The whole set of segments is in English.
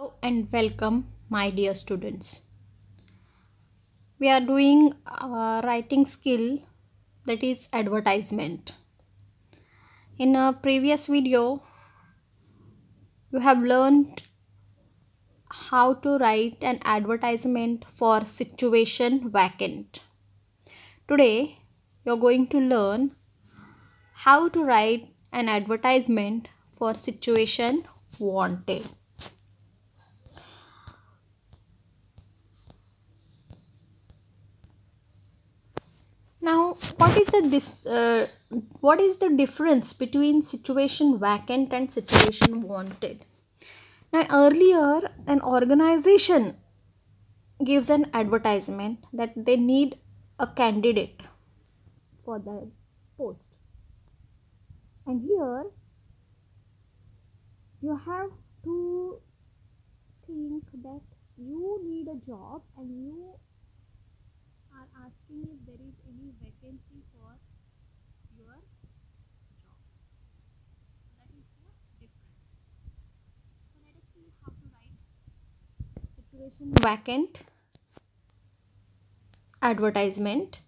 Hello and welcome my dear students. We are doing a writing skill that is advertisement. In a previous video you have learned how to write an advertisement for situation vacant. Today you are going to learn how to write an advertisement for situation wanted now what is the this uh, what is the difference between situation vacant and situation wanted now earlier an organization gives an advertisement that they need a candidate for the post and here you have to think that you need a job and you asking if there is any vacancy for your job. That is the difference. So let us see how to write situation vacant advertisement.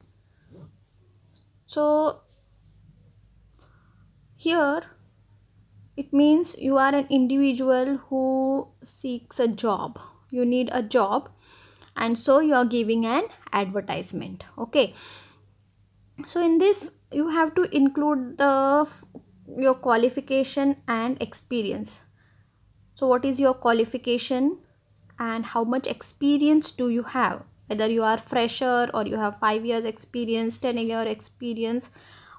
So here it means you are an individual who seeks a job. You need a job and so you are giving an advertisement okay so in this you have to include the your qualification and experience so what is your qualification and how much experience do you have whether you are fresher or you have 5 years experience 10 year experience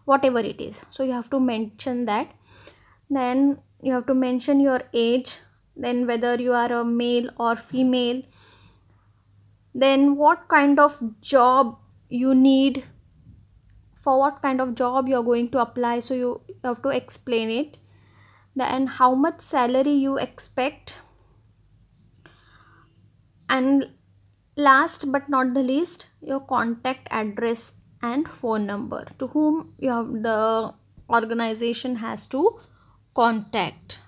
whatever it is so you have to mention that then you have to mention your age then whether you are a male or female then what kind of job you need for what kind of job you're going to apply so you have to explain it then how much salary you expect and last but not the least your contact address and phone number to whom you have the organization has to contact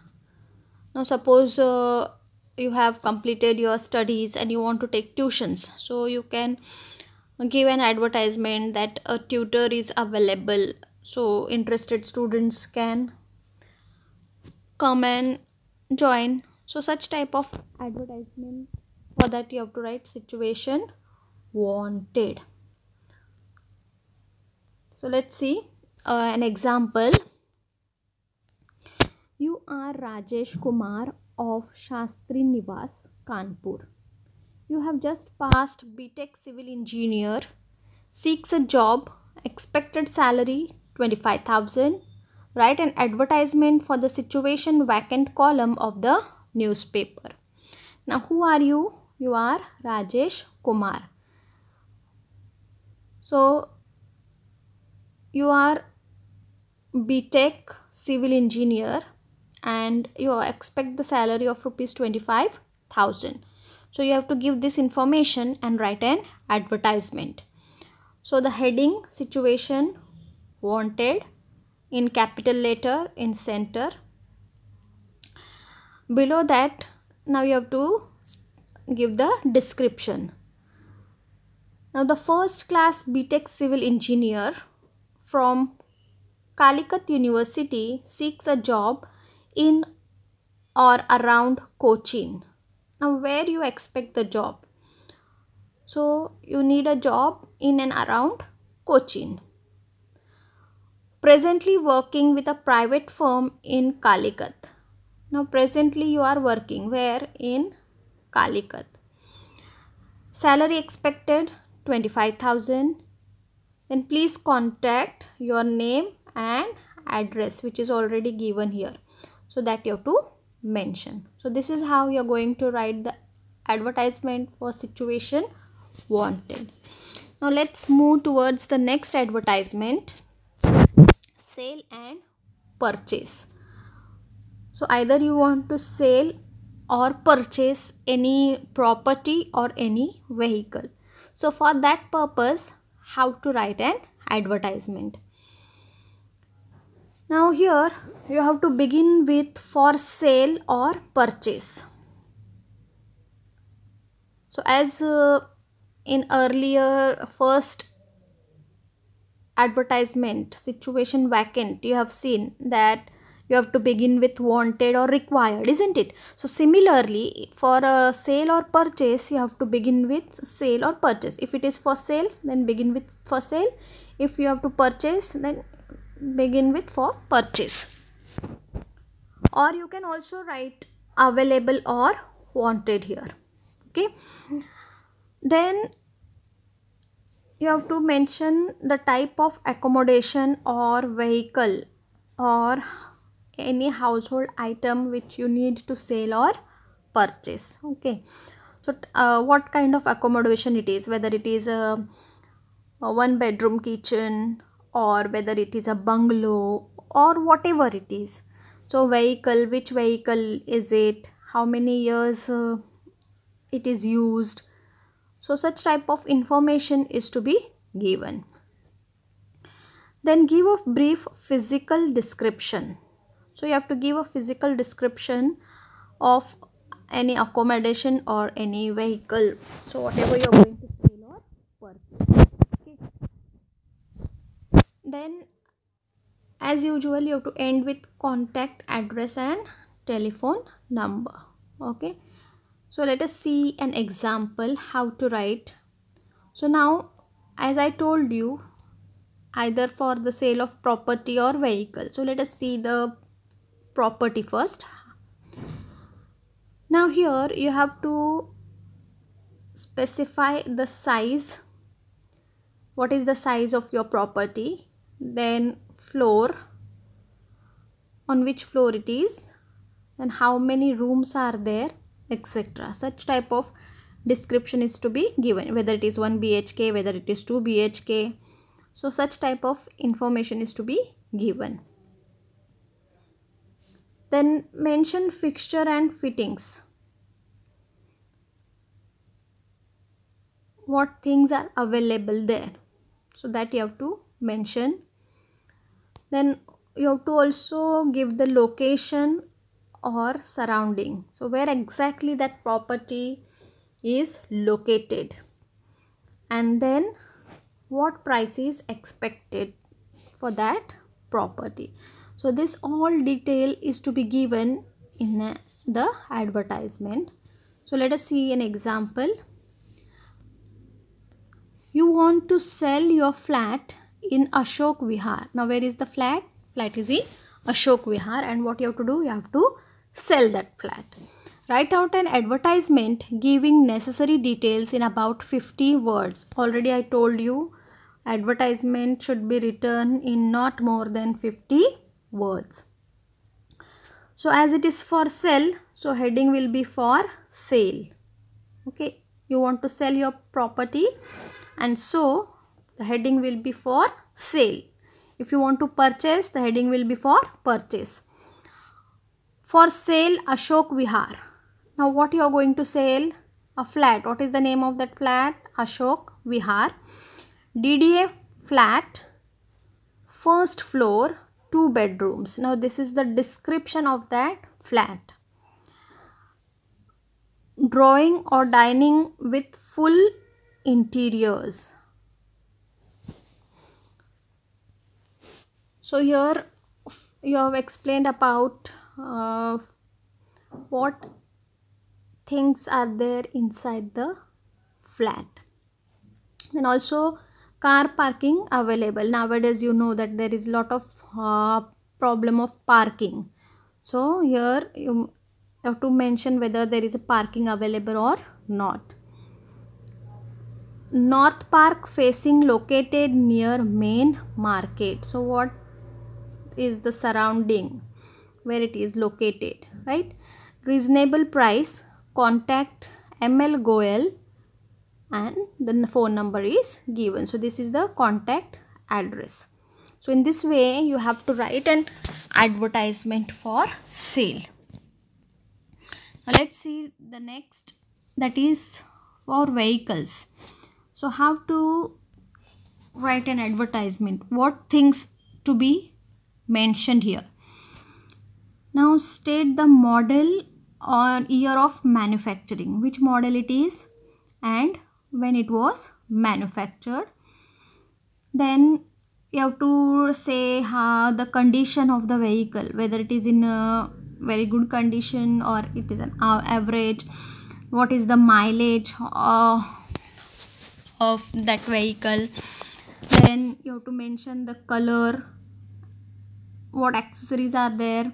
now suppose uh, you have completed your studies and you want to take tuitions so you can give an advertisement that a tutor is available so interested students can come and join so such type of advertisement for that you have to write situation wanted so let's see uh, an example you are rajesh kumar of Shastri Nivas, Kanpur. You have just passed Tech Civil Engineer, seeks a job, expected salary 25,000. Write an advertisement for the situation vacant column of the newspaper. Now, who are you? You are Rajesh Kumar. So, you are Tech Civil Engineer and you expect the salary of rupees 25,000. So you have to give this information and write an advertisement. So the heading situation wanted in capital letter in center. Below that now you have to give the description. Now the first class BTEC civil engineer from Calicut University seeks a job in or around Cochin. Now, where you expect the job? So, you need a job in and around Cochin. Presently working with a private firm in Calicut. Now, presently you are working where? In Calicut. Salary expected 25,000. Then please contact your name and address which is already given here so that you have to mention so this is how you're going to write the advertisement for situation wanted now let's move towards the next advertisement sale and purchase so either you want to sell or purchase any property or any vehicle so for that purpose how to write an advertisement now here you have to begin with for sale or purchase so as uh, in earlier first advertisement situation vacant you have seen that you have to begin with wanted or required isn't it so similarly for a sale or purchase you have to begin with sale or purchase if it is for sale then begin with for sale if you have to purchase then begin with for purchase or you can also write available or wanted here okay then you have to mention the type of accommodation or vehicle or any household item which you need to sell or purchase okay so uh, what kind of accommodation it is whether it is a, a one bedroom kitchen or whether it is a bungalow or whatever it is so vehicle which vehicle is it how many years uh, it is used so such type of information is to be given then give a brief physical description so you have to give a physical description of any accommodation or any vehicle so whatever you're going to sell or purchase okay then as usual you have to end with contact address and telephone number okay so let us see an example how to write so now as i told you either for the sale of property or vehicle so let us see the property first now here you have to specify the size what is the size of your property then floor on which floor it is and how many rooms are there etc such type of description is to be given whether it is 1 BHK whether it is 2 BHK so such type of information is to be given then mention fixture and fittings what things are available there so that you have to mention then you have to also give the location or surrounding so where exactly that property is located and then what price is expected for that property so this all detail is to be given in the advertisement so let us see an example you want to sell your flat in Ashok Vihar. Now where is the flat? Flat is in Ashok Vihar and what you have to do? You have to sell that flat. Write out an advertisement giving necessary details in about 50 words. Already I told you advertisement should be written in not more than 50 words. So as it is for sell, so heading will be for sale. Okay, you want to sell your property and so the heading will be for sale if you want to purchase the heading will be for purchase for sale ashok vihar now what you are going to sell a flat what is the name of that flat ashok vihar dda flat first floor two bedrooms now this is the description of that flat drawing or dining with full interiors so here you have explained about uh, what things are there inside the flat then also car parking available nowadays you know that there is lot of uh, problem of parking so here you have to mention whether there is a parking available or not north park facing located near main market so what is the surrounding where it is located right reasonable price contact ml goel and the phone number is given so this is the contact address so in this way you have to write an advertisement for sale now let's see the next that is for vehicles so how to write an advertisement what things to be mentioned here. Now state the model or year of manufacturing, which model it is and when it was manufactured. Then you have to say how the condition of the vehicle, whether it is in a very good condition or it is an average, what is the mileage uh, of that vehicle. Then you have to mention the color what accessories are there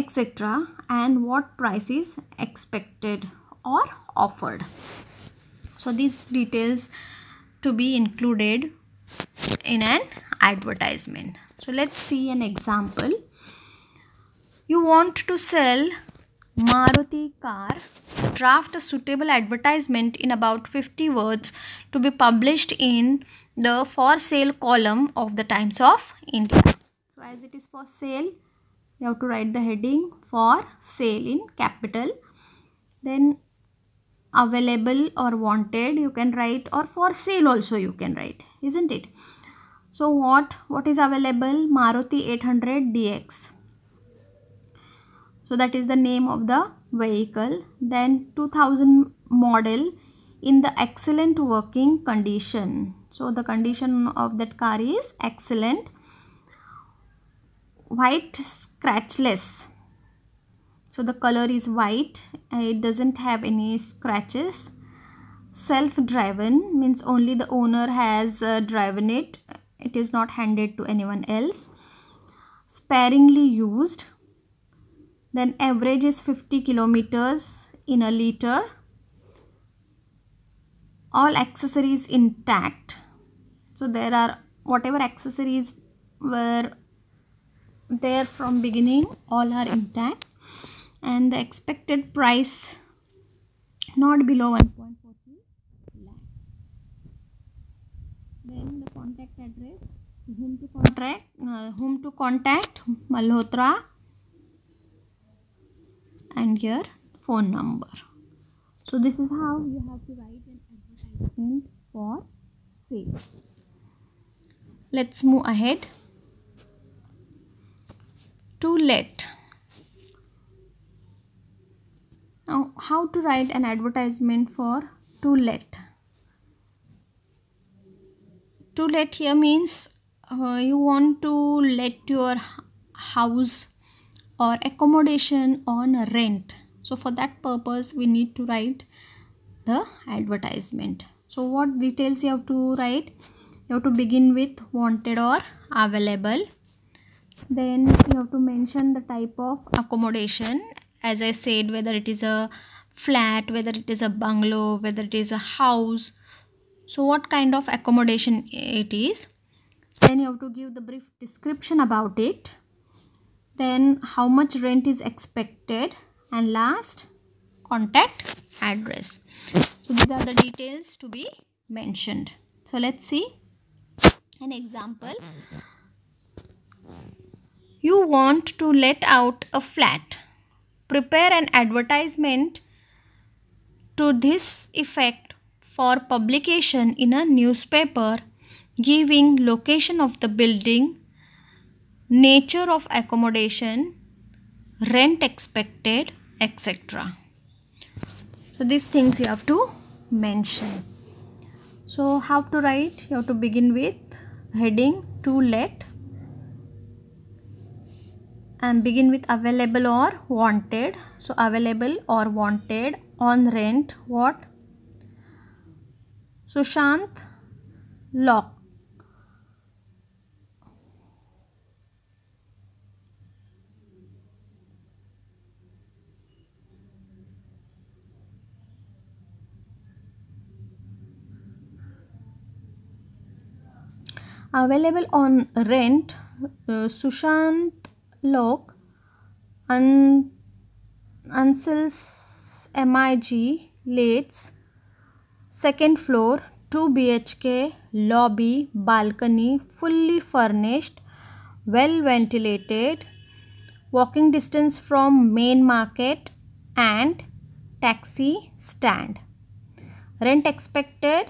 etc and what price is expected or offered so these details to be included in an advertisement so let's see an example you want to sell Maruti car draft a suitable advertisement in about 50 words to be published in the for sale column of the Times of India so as it is for sale, you have to write the heading for sale in capital. Then available or wanted you can write or for sale also you can write isn't it so what what is available maruti 800 dx so that is the name of the vehicle then 2000 model in the excellent working condition so the condition of that car is excellent white scratchless so the color is white it doesn't have any scratches self-driven means only the owner has uh, driven it it is not handed to anyone else sparingly used then average is 50 kilometers in a liter all accessories intact so there are whatever accessories were there from beginning all are intact and the expected price not below 1.43 then the contact address whom to contact uh, whom to contact malhotra and your phone number so this is how you have to write an advertisement for sales let's move ahead to let now how to write an advertisement for to let to let here means uh, you want to let your house or accommodation on rent so for that purpose we need to write the advertisement so what details you have to write you have to begin with wanted or available then you have to mention the type of accommodation as i said whether it is a flat whether it is a bungalow whether it is a house so what kind of accommodation it is then you have to give the brief description about it then how much rent is expected and last contact address so these are the details to be mentioned so let's see an example you want to let out a flat. Prepare an advertisement to this effect for publication in a newspaper giving location of the building, nature of accommodation, rent expected, etc. So these things you have to mention. So how to write? You have to begin with heading to let and begin with available or wanted so available or wanted on rent what sushant lock available on rent uh, sushant Lock, un, Ansel's MIG Lates second floor 2 BHK lobby balcony fully furnished well ventilated walking distance from main market and taxi stand rent expected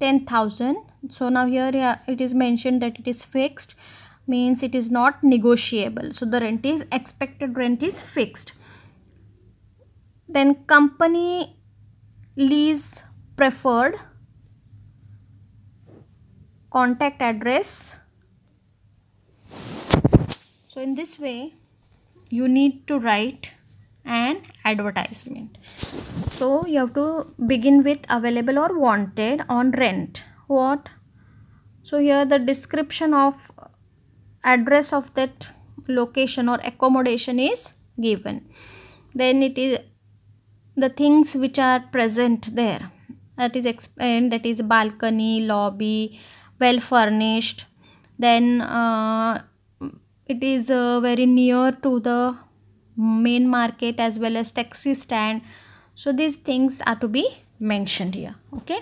10000 so now here uh, it is mentioned that it is fixed means it is not negotiable so the rent is expected rent is fixed then company lease preferred contact address so in this way you need to write an advertisement so you have to begin with available or wanted on rent what so here the description of address of that location or accommodation is given then it is the things which are present there that is explained that is balcony lobby well furnished then uh, it is uh, very near to the main market as well as taxi stand so these things are to be mentioned here okay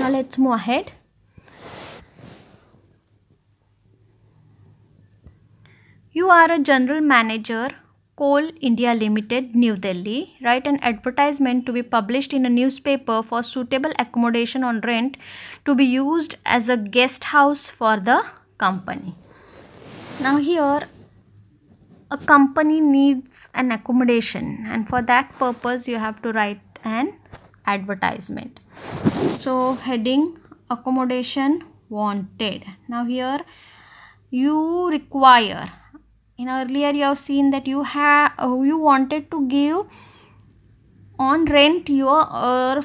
now let's move ahead You are a general manager, Coal India Limited, New Delhi. Write an advertisement to be published in a newspaper for suitable accommodation on rent to be used as a guest house for the company. Now here a company needs an accommodation and for that purpose you have to write an advertisement. So heading accommodation wanted. Now here you require in earlier you have seen that you have uh, you wanted to give on rent your uh,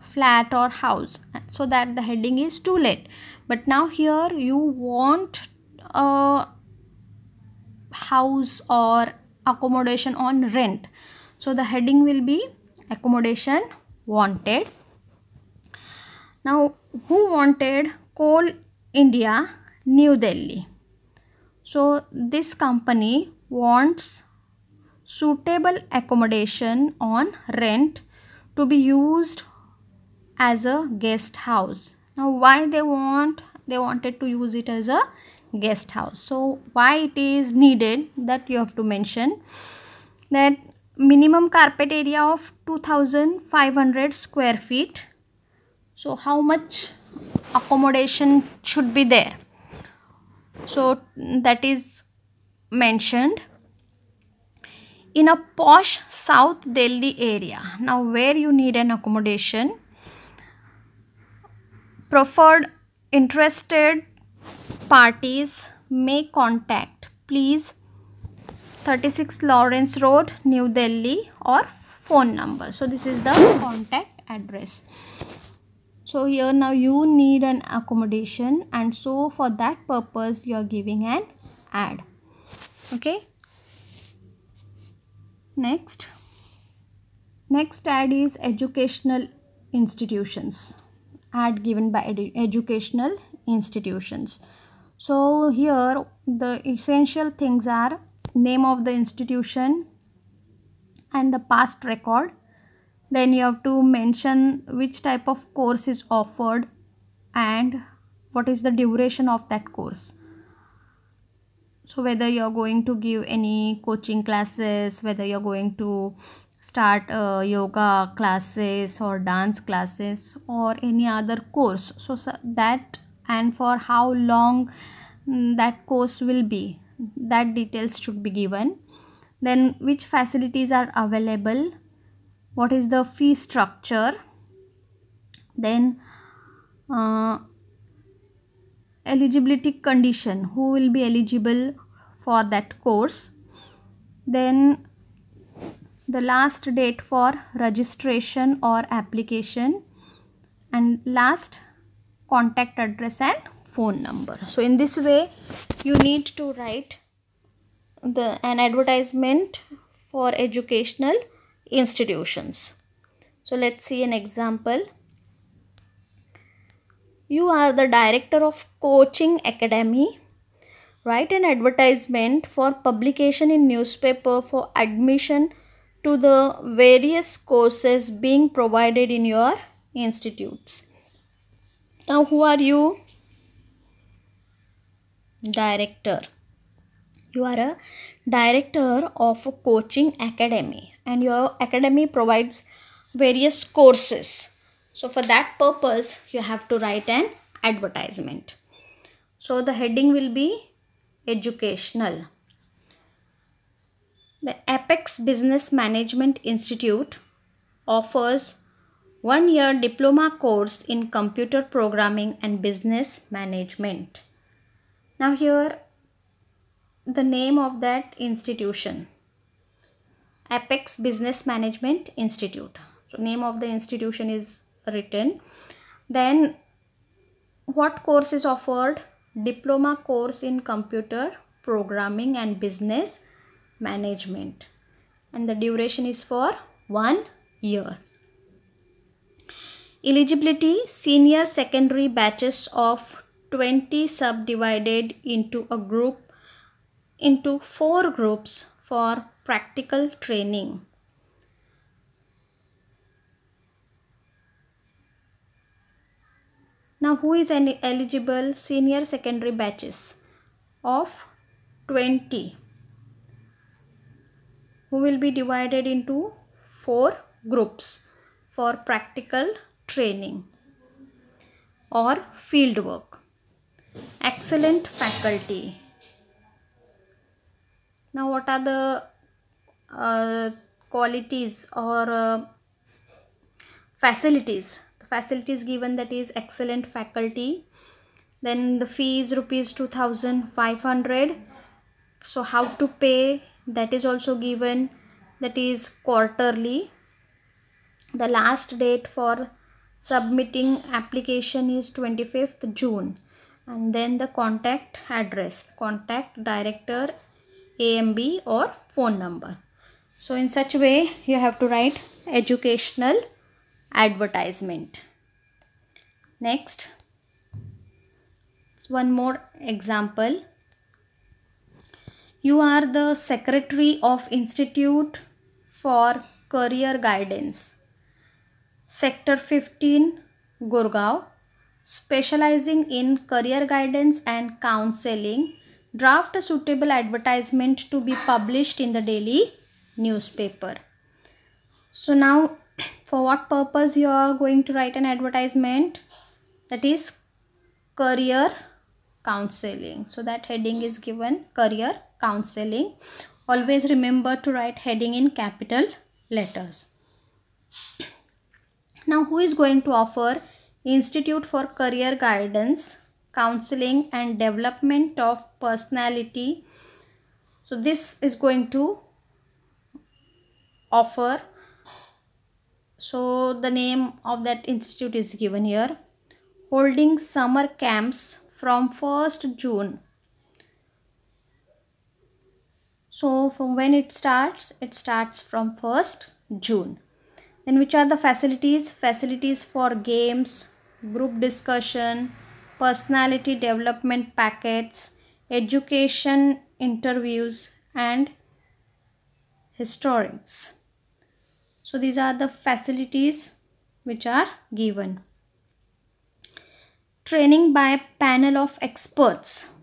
flat or house so that the heading is to let but now here you want a uh, house or accommodation on rent so the heading will be accommodation wanted now who wanted coal india new delhi so this company wants suitable accommodation on rent to be used as a guest house. Now why they want they wanted to use it as a guest house. So why it is needed that you have to mention that minimum carpet area of 2500 square feet. So how much accommodation should be there? so that is mentioned in a posh south delhi area now where you need an accommodation preferred interested parties may contact please 36 Lawrence Road, New Delhi or phone number. So this is the contact address so here now you need an accommodation and so for that purpose you are giving an ad okay next next ad is educational institutions ad given by edu educational institutions so here the essential things are name of the institution and the past record then you have to mention which type of course is offered and what is the duration of that course so whether you're going to give any coaching classes whether you're going to start uh, yoga classes or dance classes or any other course so, so that and for how long mm, that course will be that details should be given then which facilities are available what is the fee structure then uh, eligibility condition who will be eligible for that course then the last date for registration or application and last contact address and phone number so in this way you need to write the an advertisement for educational institutions. So let's see an example. You are the director of coaching academy. Write an advertisement for publication in newspaper for admission to the various courses being provided in your institutes. Now who are you? Director. You are a director of a coaching academy and your academy provides various courses. So for that purpose, you have to write an advertisement. So the heading will be educational. The Apex Business Management Institute offers one year diploma course in computer programming and business management. Now here the name of that institution apex business management institute so name of the institution is written then what course is offered diploma course in computer programming and business management and the duration is for one year eligibility senior secondary batches of 20 subdivided into a group into four groups for practical training. Now who is eligible senior secondary batches of 20 who will be divided into four groups for practical training or field work. Excellent faculty. Now what are the qualities or uh, facilities the facilities given that is excellent faculty then the fee is rupees 2500 so how to pay that is also given that is quarterly the last date for submitting application is 25th june and then the contact address contact director amb or phone number so in such a way you have to write educational advertisement next one more example you are the secretary of institute for career guidance sector 15 gurgaon specializing in career guidance and counseling draft a suitable advertisement to be published in the daily newspaper so now for what purpose you are going to write an advertisement that is career counseling so that heading is given career counseling always remember to write heading in capital letters now who is going to offer institute for career guidance counseling and development of personality so this is going to offer so the name of that institute is given here holding summer camps from 1st June so from when it starts it starts from 1st June then which are the facilities facilities for games group discussion personality development packets education interviews and historians so these are the facilities which are given. Training by panel of experts.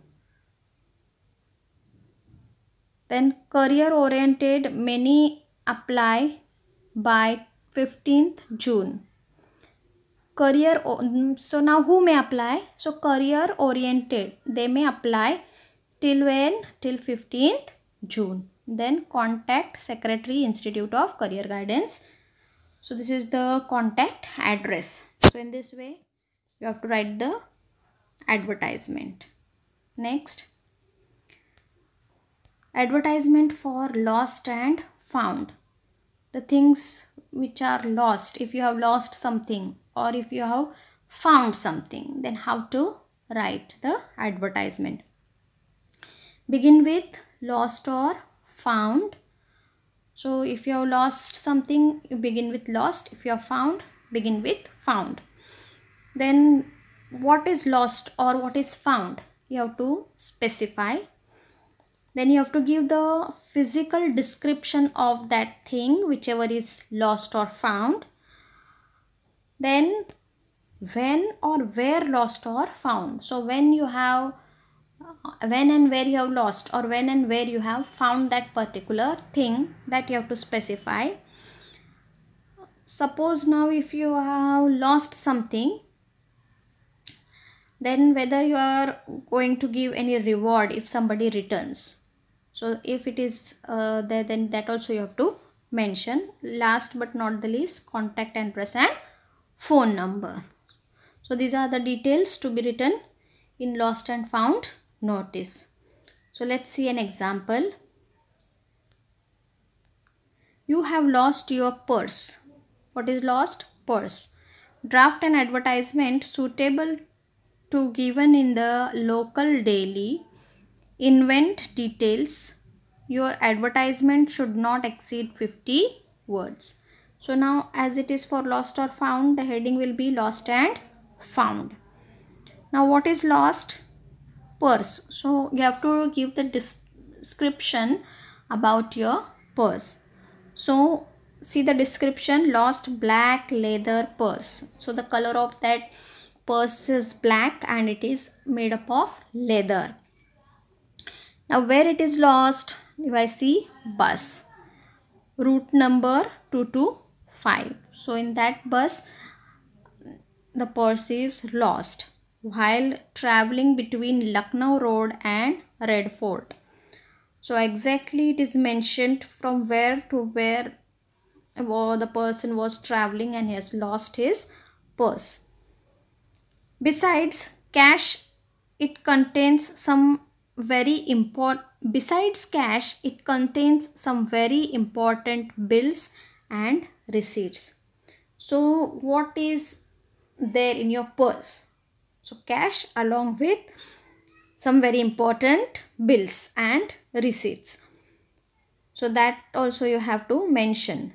Then career oriented many apply by 15th June. Career, so now who may apply? So career oriented, they may apply till when? Till 15th June then contact secretary institute of career guidance so this is the contact address so in this way you have to write the advertisement next advertisement for lost and found the things which are lost if you have lost something or if you have found something then how to write the advertisement begin with lost or found so if you have lost something you begin with lost if you have found begin with found then what is lost or what is found you have to specify then you have to give the physical description of that thing whichever is lost or found then when or where lost or found so when you have when and where you have lost or when and where you have found that particular thing that you have to specify suppose now if you have lost something then whether you are going to give any reward if somebody returns so if it is uh, there then that also you have to mention last but not the least contact address and phone number so these are the details to be written in lost and found notice. So let's see an example. You have lost your purse. What is lost? Purse. Draft an advertisement suitable to given in the local daily. Invent details. Your advertisement should not exceed 50 words. So now as it is for lost or found, the heading will be lost and found. Now what is lost? purse. So you have to give the description about your purse. So see the description lost black leather purse. So the color of that purse is black and it is made up of leather. Now where it is lost if I see bus route number 225. So in that bus the purse is lost while traveling between Lucknow Road and Fort, So exactly it is mentioned from where to where the person was traveling and has lost his purse. Besides cash, it contains some very important, besides cash, it contains some very important bills and receipts. So what is there in your purse? So cash along with some very important bills and receipts. So that also you have to mention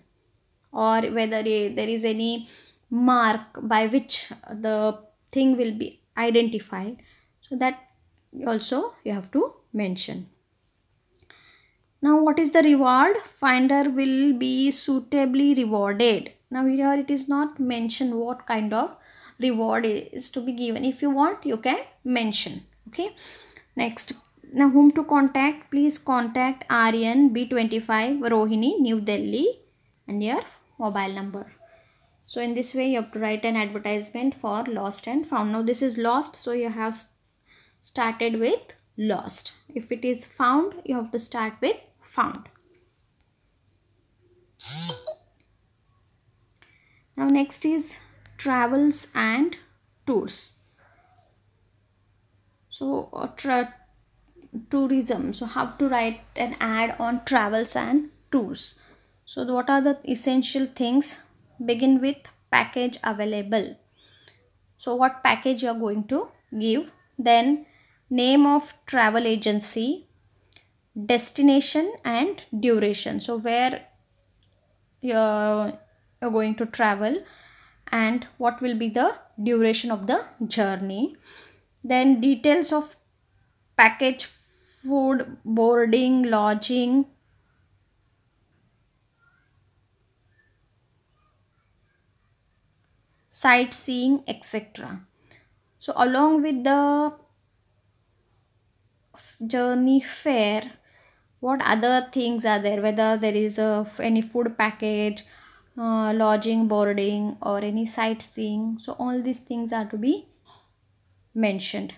or whether there is any mark by which the thing will be identified. So that also you have to mention. Now what is the reward? Finder will be suitably rewarded. Now here it is not mentioned what kind of reward is to be given if you want you can mention okay next now whom to contact please contact aryan b25 rohini new delhi and your mobile number so in this way you have to write an advertisement for lost and found now this is lost so you have started with lost if it is found you have to start with found now next is travels and tours so uh, tra tourism so how to write an ad on travels and tours so what are the essential things begin with package available so what package you are going to give then name of travel agency destination and duration so where you're, you're going to travel and what will be the duration of the journey then details of package food boarding lodging sightseeing etc so along with the journey fare what other things are there whether there is a, any food package uh, lodging boarding or any sightseeing so all these things are to be mentioned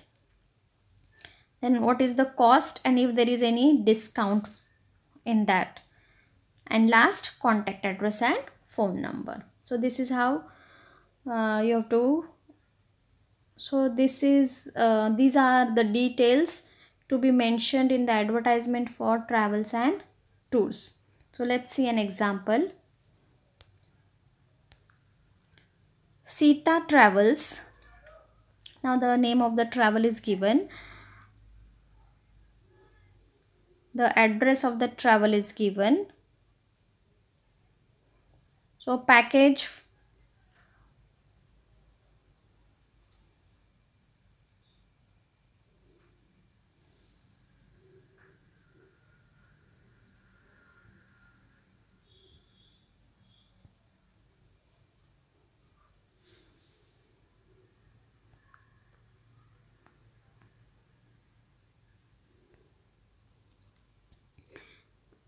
then what is the cost and if there is any discount in that and last contact address and phone number so this is how uh, you have to so this is uh, these are the details to be mentioned in the advertisement for travels and tours so let's see an example Sita Travels. Now the name of the travel is given. The address of the travel is given. So package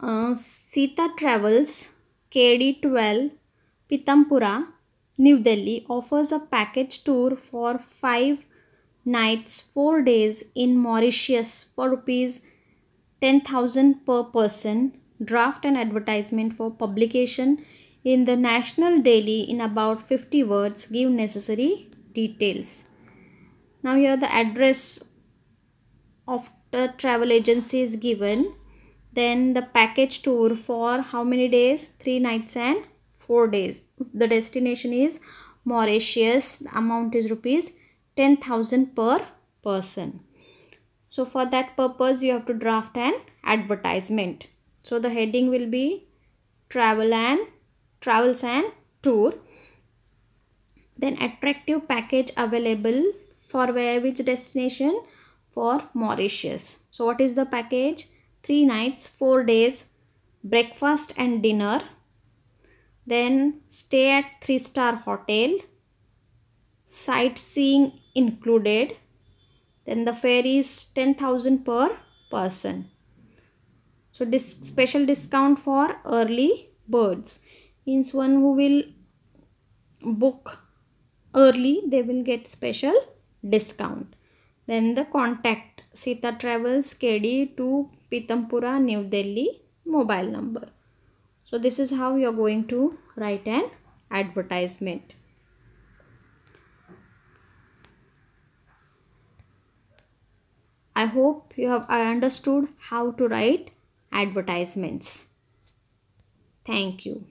Uh, Sita Travels, KD12, Pitampura, New Delhi offers a package tour for 5 nights, 4 days in Mauritius for rupees 10,000 per person. Draft an advertisement for publication in the National Daily in about 50 words. Give necessary details. Now here the address of the travel agency is given then the package tour for how many days three nights and four days the destination is mauritius the amount is rupees 10000 per person so for that purpose you have to draft an advertisement so the heading will be travel and travels and tour then attractive package available for where which destination for mauritius so what is the package three nights, four days, breakfast and dinner. Then stay at three star hotel, sightseeing included. Then the fare is 10,000 per person. So this special discount for early birds means one who will book early they will get special discount. Then the contact Sita Travels, KD to Pitampura, New Delhi mobile number. So this is how you are going to write an advertisement. I hope you have I understood how to write advertisements. Thank you.